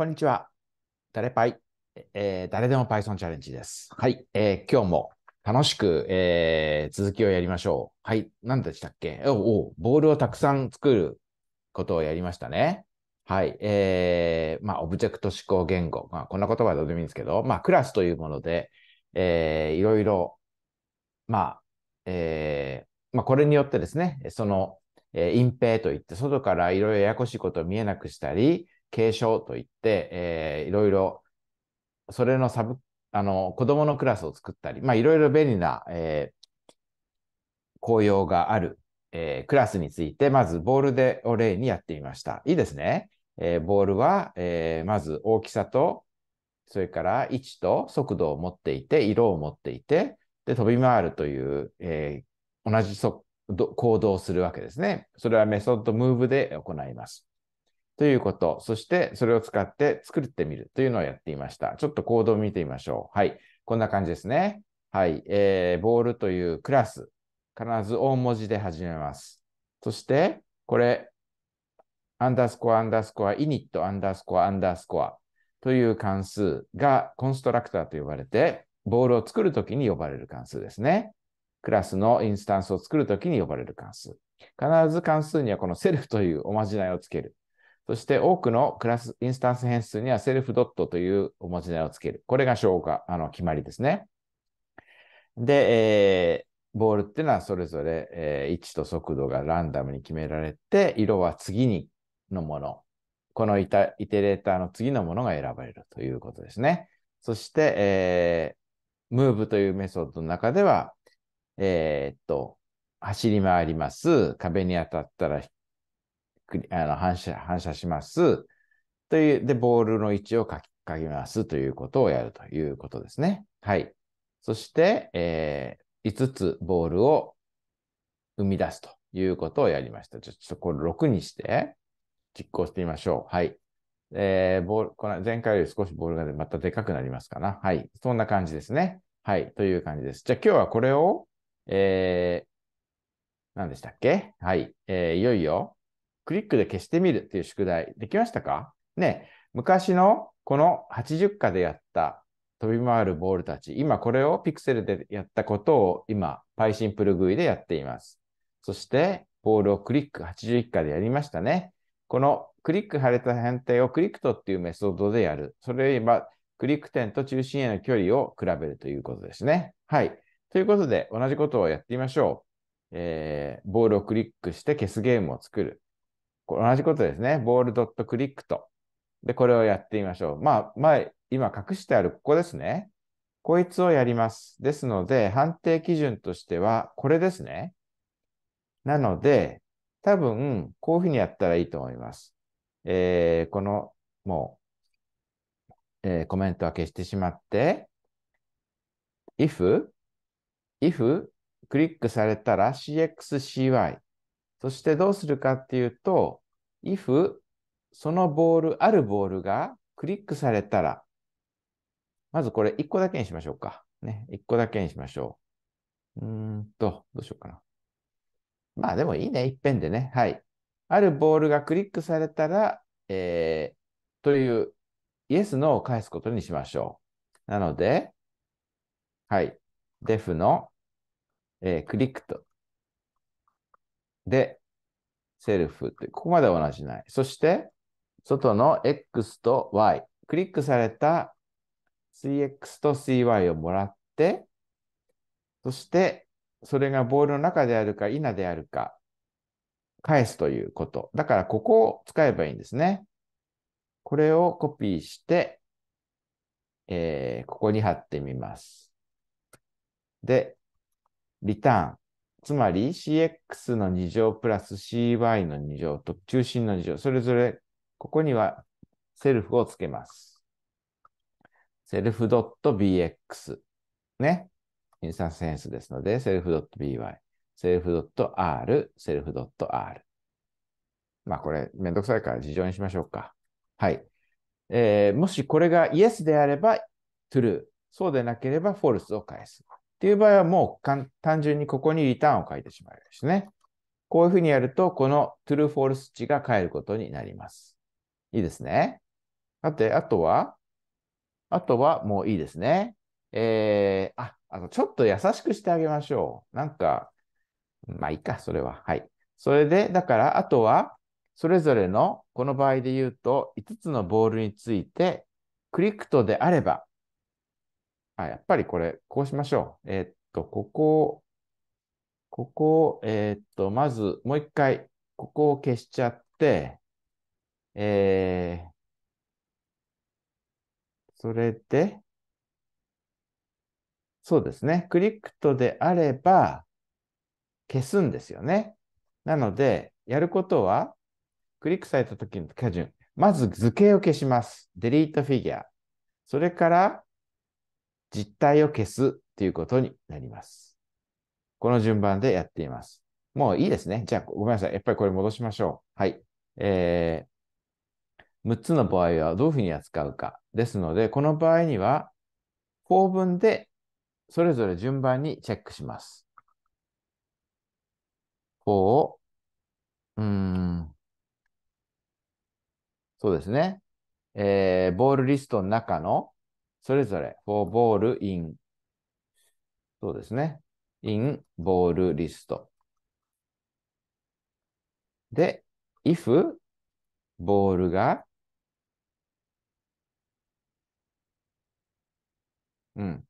こんにちは。誰パイ、えー、誰でも Python チャレンジです。はい、えー、今日も楽しく、えー、続きをやりましょう。はい、何でしたっけおお、ボールをたくさん作ることをやりましたね。はい、えー、まあ、オブジェクト思考言語。まあ、こんな言葉はどうでもいいんですけど、まあ、クラスというもので、えー、いろいろ、まあ、えー、まあ、これによってですね、その、えー、隠蔽といって、外からいろいろややこしいことを見えなくしたり、継承といって、えー、いろいろ、それのサブ、あの、子供のクラスを作ったり、まあ、いろいろ便利な、えー、紅葉がある、えー、クラスについて、まずボールでお例にやってみました。いいですね。えー、ボールは、えー、まず大きさと、それから位置と速度を持っていて、色を持っていて、で、飛び回るという、えー、同じ行動をするわけですね。それはメソッドムーブで行います。ということ、そしてそれを使って作ってみるというのをやっていました。ちょっと行動を見てみましょう。はい。こんな感じですね。はい。えー、ボールというクラス。必ず大文字で始めます。そして、これ、アンダースコア、アンダースコア、イニット、アンダースコア、アンダースコアという関数がコンストラクターと呼ばれて、ボールを作るときに呼ばれる関数ですね。クラスのインスタンスを作るときに呼ばれる関数。必ず関数にはこのセルフというおまじないをつける。そして多くのクラスインスタンス変数にはセルフドットというお持ちなをつける。これが消化、あの決まりですね。で、えー、ボールっていうのはそれぞれ、えー、位置と速度がランダムに決められて、色は次にのもの。このイタイテレーターの次のものが選ばれるということですね。そして、えー、ムーブというメソッドの中では、えー、っと、走り回ります。壁に当たったらあの反射反射しますという、で、ボールの位置を書き書きますということをやるということですね。はい。そして、えー、5つボールを生み出すということをやりました。ちょっとこれ6にして実行してみましょう。はい。えー、ボールこの前回より少しボールがまたでかくなりますかな。はい。そんな感じですね。はい。という感じです。じゃあ今日はこれを、えー、何でしたっけはい。えー、いよいよクリックで消してみるっていう宿題、できましたかね、昔のこの80課でやった飛び回るボールたち、今これをピクセルでやったことを今、パイシンプルグイでやっています。そして、ボールをクリック81課でやりましたね。このクリック貼れた変態をクリックとっていうメソッドでやる。それよ今、クリック点と中心への距離を比べるということですね。はい。ということで、同じことをやってみましょう。えー、ボールをクリックして消すゲームを作る。同じことですね。ボールドットクリックと。で、これをやってみましょう。まあ、前、今隠してあるここですね。こいつをやります。ですので、判定基準としては、これですね。なので、多分、こういうふうにやったらいいと思います。えー、この、もう、えー、コメントは消してしまって、if, if クリックされたら cxcy。そしてどうするかっていうと、if そのボール、あるボールがクリックされたら、まずこれ1個だけにしましょうか。ね、1個だけにしましょう。うーんと、どうしようかな。まあでもいいね、いっぺんでね。はい。あるボールがクリックされたら、えー、という yes, のを返すことにしましょう。なので、はい。def の、えー、クリックと。で、セルフって、ここまで同じない。そして、外の X と Y、クリックされた CX と CY をもらって、そして、それがボールの中であるか、否であるか、返すということ。だから、ここを使えばいいんですね。これをコピーして、えー、ここに貼ってみます。で、リターン。つまり CX の2乗プラス CY の2乗と中心の2乗、それぞれここにはセルフをつけます。セルフ .bx ね。インスタンス変数ですので、セルフ .by、セルフ .r、セルフ .r。まあこれめんどくさいから事情にしましょうか。はい。えー、もしこれが yes であれば true、そうでなければ false を返す。っていう場合はもう単純にここにリターンを書いてしまいですね。こういうふうにやると、この true false 値が変えることになります。いいですね。さて、あとはあとはもういいですね。えー、あ、あの、ちょっと優しくしてあげましょう。なんか、まあいいか、それは。はい。それで、だから、あとは、それぞれの、この場合で言うと、5つのボールについて、クリクトであれば、はやっぱりこれ、こうしましょう。えー、っと、ここ、ここ、を、えー、っと、まずもう一回、ここを消しちゃって、えー、それで、そうですね。クリックとであれば、消すんですよね。なので、やることは、クリックされた時の手順。まず図形を消します。デリートフィギュア。それから、実体を消すということになります。この順番でやっています。もういいですね。じゃあ、ごめんなさい。やっぱりこれ戻しましょう。はい。えー、6つの場合はどういうふうに扱うか。ですので、この場合には、法文でそれぞれ順番にチェックします。こう、うん、そうですね。えー、ボールリストの中のそれぞれ、for ball in そうですね。in ボールリスト。で、if ボールが、うん。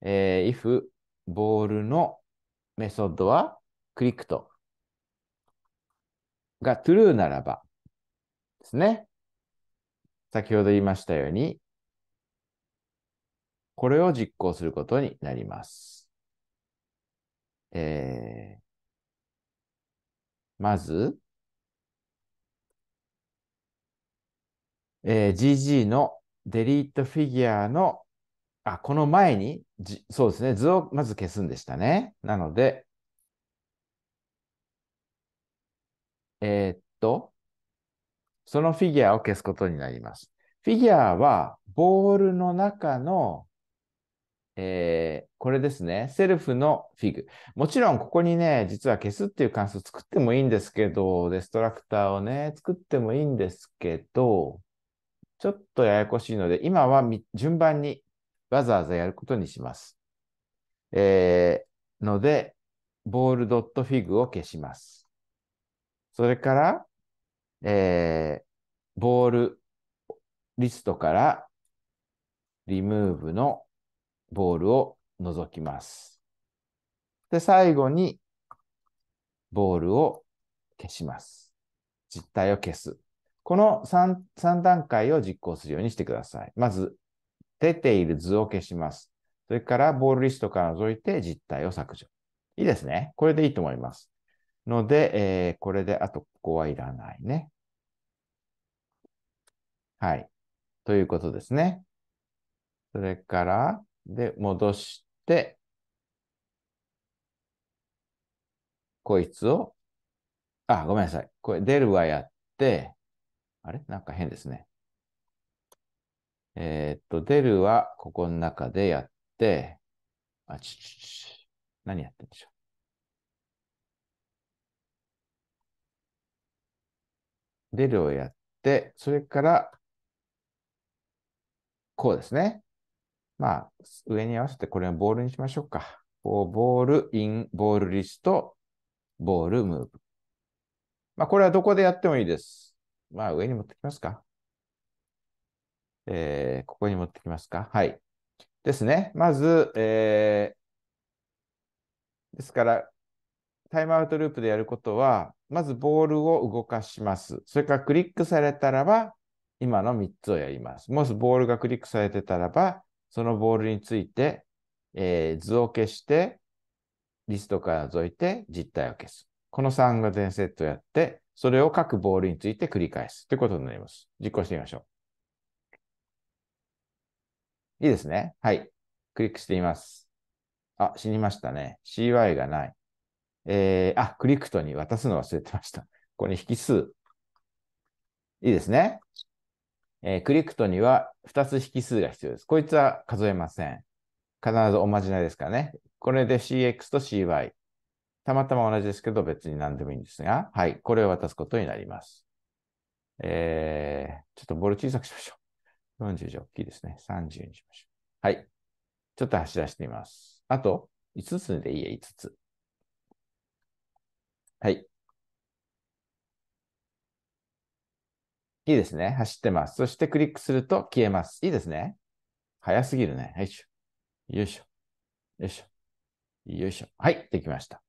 えー、if ボールのメソッドはクリックとが true ならばですね。先ほど言いましたように、これを実行することになります。えー、まず、えー、GG の delete figure の、あ、この前に、そうですね、図をまず消すんでしたね。なので、えー、っと、そのフィギュアを消すことになります。フィギュアはボールの中のえー、これですね。セルフのフィグ。もちろん、ここにね、実は消すっていう関数作ってもいいんですけど、デストラクターをね、作ってもいいんですけど、ちょっとややこしいので、今は順番にわざわざやることにします。えー、ので、ボールドットフィグを消します。それから、えー、ボールリストから、リムーブのボールを除きます。で、最後に、ボールを消します。実体を消す。この 3, 3段階を実行するようにしてください。まず、出ている図を消します。それから、ボールリストから除いて実体を削除。いいですね。これでいいと思います。ので、えー、これで、あと、ここはいらないね。はい。ということですね。それから、で、戻して、こいつを、あ、ごめんなさい。これ、出るはやって、あれなんか変ですね。えー、っと、出るはここの中でやって、あ、ちちち、何やってんでしょう。出るをやって、それから、こうですね。まあ、上に合わせてこれはボールにしましょうか。ボールイン、ボールリスト、ボールムーブ。まあ、これはどこでやってもいいです。まあ、上に持ってきますか。えー、ここに持ってきますか。はい。ですね。まず、えー、ですから、タイムアウトループでやることは、まずボールを動かします。それからクリックされたらば、今の3つをやります。もしボールがクリックされてたらば、そのボールについて、えー、図を消して、リストから除いて実体を消す。この3が全セットやって、それを各ボールについて繰り返すということになります。実行してみましょう。いいですね。はい。クリックしてみます。あ、死にましたね。CY がない。えー、あ、クリクトに渡すの忘れてました。ここに引数。いいですね。えー、クリプトには2つ引数が必要です。こいつは数えません。必ずおまじないですかね。これで CX と CY。たまたま同じですけど、別に何でもいいんですが、はい、これを渡すことになります。えー、ちょっとボール小さくしましょう。40じゃ大きいですね。30にしましょう。はい。ちょっと走らせてみます。あと、5つでいいや、5つ。はい。いいですね。走ってます。そしてクリックすると消えます。いいですね。早すぎるね。よいしょ。よいしょ。よいしょ。よいしょ。はい、できました。っ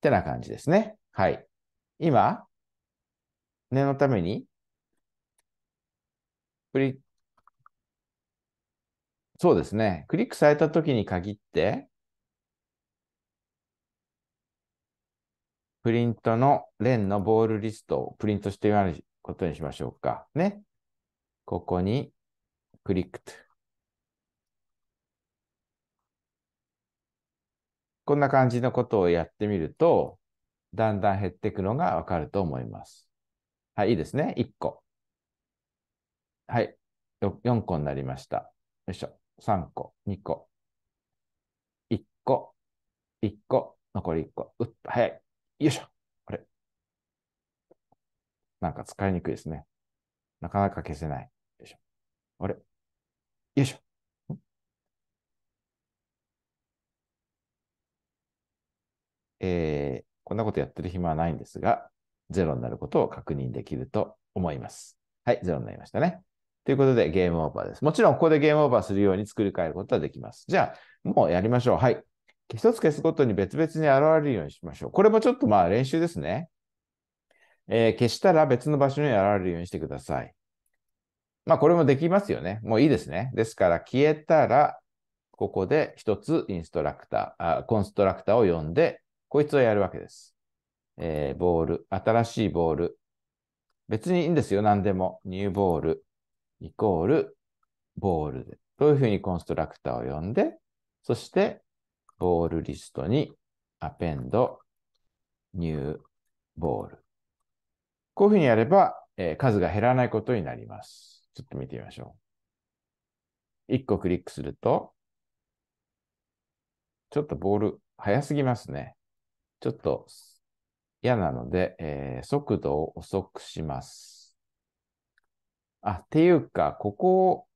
てな感じですね。はい。今、念のために、プリそうですね。クリックされた時に限って、プリントの連のボールリストをプリントしてことにしましょうか。ね。ここに、クリックと。こんな感じのことをやってみると、だんだん減っていくのがわかると思います。はい、いいですね。1個。はい、4個になりました。よいしょ。3個、2個、1個、1個、残り1個。うっと、早い。よいしょ。なんか使いにくいですね。なかなか消せない。よいしょ。あれよいしょ。えー、こんなことやってる暇はないんですが、ゼロになることを確認できると思います。はい、ゼロになりましたね。ということで、ゲームオーバーです。もちろん、ここでゲームオーバーするように作り変えることはできます。じゃあ、もうやりましょう。はい。一つ消すごとに別々に現れるようにしましょう。これもちょっとまあ練習ですね。えー、消したら別の場所に現れるようにしてください。まあ、これもできますよね。もういいですね。ですから、消えたら、ここで一つインストラクターあ、コンストラクターを呼んで、こいつをやるわけです。えー、ボール、新しいボール。別にいいんですよ、何でも。ニューボール、イコール、ボールで。どういうふうにコンストラクターを呼んで、そして、ボールリストに、アペンド、ニューボール。こういうふうにやれば、えー、数が減らないことになります。ちょっと見てみましょう。1個クリックすると、ちょっとボール早すぎますね。ちょっと嫌なので、えー、速度を遅くします。あ、っていうか、ここを、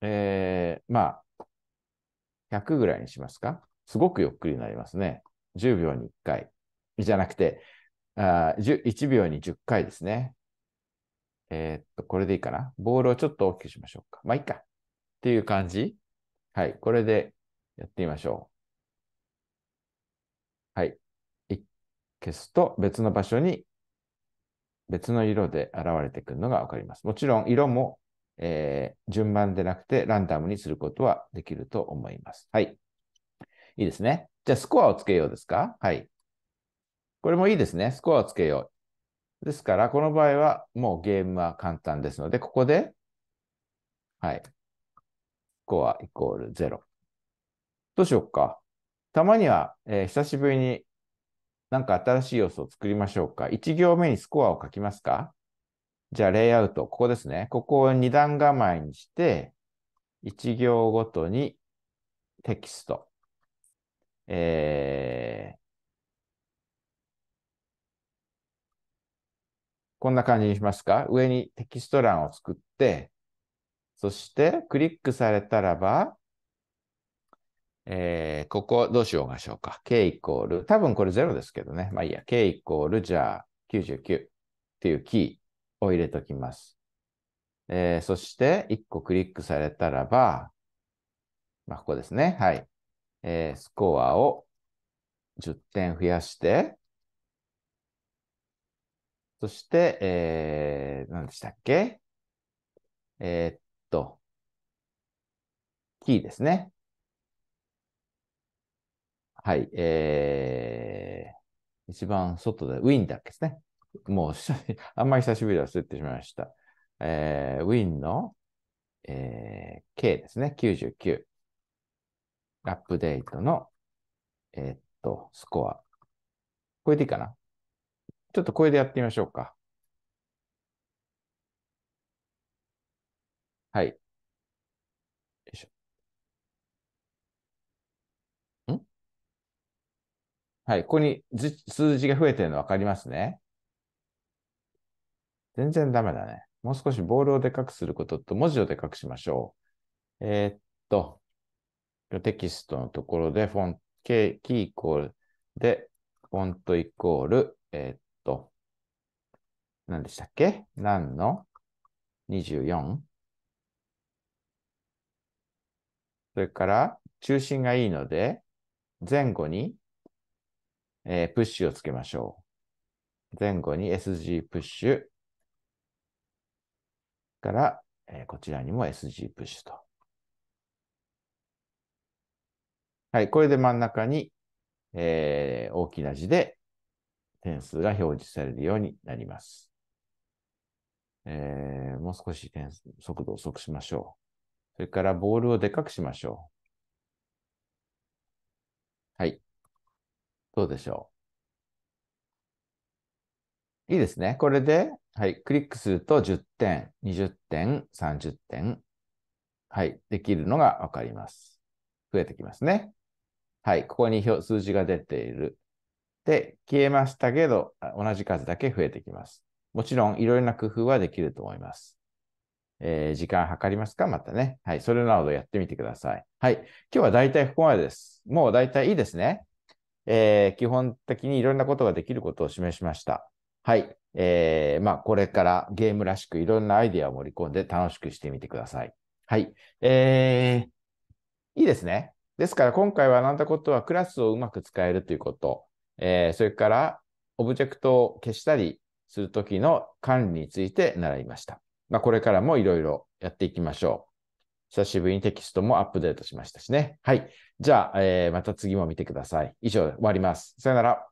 えー、まあ、100ぐらいにしますか。すごくゆっくりになりますね。10秒に1回。じゃなくて、あ1秒に10回ですね。えー、っと、これでいいかな。ボールをちょっと大きくしましょうか。まあ、いいか。っていう感じ。はい。これでやってみましょう。はい。消すと別の場所に別の色で現れてくるのがわかります。もちろん色も、えー、順番でなくてランダムにすることはできると思います。はい。いいですね。じゃあスコアをつけようですかはい。これもいいですね。スコアをつけよう。ですから、この場合はもうゲームは簡単ですので、ここで、はい。スコアイコール0。どうしようか。たまには、えー、久しぶりになんか新しい要素を作りましょうか。1行目にスコアを書きますかじゃあ、レイアウト、ここですね。ここを2段構えにして、1行ごとにテキスト、えー、こんな感じにしますか上にテキスト欄を作って、そしてクリックされたらば、えー、ここどうしようがしょうか。k イコール、多分これ0ですけどね。まあいいや、k イコール、じゃあ99っていうキーを入れときます。えー、そして1個クリックされたらば、まあここですね。はい。えー、スコアを10点増やして、そして、えー、何でしたっけえー、っと、キーですね。はい、えー、一番外で、ウィンだっけですね。もう、あんまり久しぶりで忘れてしまいました。えー、ウィンの、えー、K ですね、99。アップデートの、えー、っと、スコア。これでいいかなちょっとこれでやってみましょうか。はい。よいしょ。んはい。ここに数字が増えてるの分かりますね。全然ダメだね。もう少しボールをでかくすることと文字をでかくしましょう。えー、っと、テキストのところでフォン、K、キーイコールで、フォントイコール、えー、っと、何でしたっけ何の ?24? それから、中心がいいので、前後に、えー、プッシュをつけましょう。前後に SG プッシュ。から、えー、こちらにも SG プッシュと。はい、これで真ん中に、えー、大きな字で点数が表示されるようになります。えー、もう少し点数速度を遅くしましょう。それからボールをでかくしましょう。はい。どうでしょう。いいですね。これで、はい、クリックすると10点、20点、30点、はい、できるのがわかります。増えてきますね。はい、ここに数字が出ているで、消えましたけど、同じ数だけ増えてきます。もちろん、いろいろな工夫はできると思います。えー、時間計りますかまたね。はい。それなどやってみてください。はい。今日は大体ここまでです。もう大体いいですね。えー、基本的にいろんなことができることを示しました。はい。えー、まあ、これからゲームらしくいろんなアイディアを盛り込んで楽しくしてみてください。はい。えー、いいですね。ですから今回は学んだことはクラスをうまく使えるということ。えー、それからオブジェクトを消したりするときの管理について習いました。まあ、これからもいろいろやっていきましょう。久しぶりにテキストもアップデートしましたしね。はい。じゃあ、えー、また次も見てください。以上、で終わります。さよなら。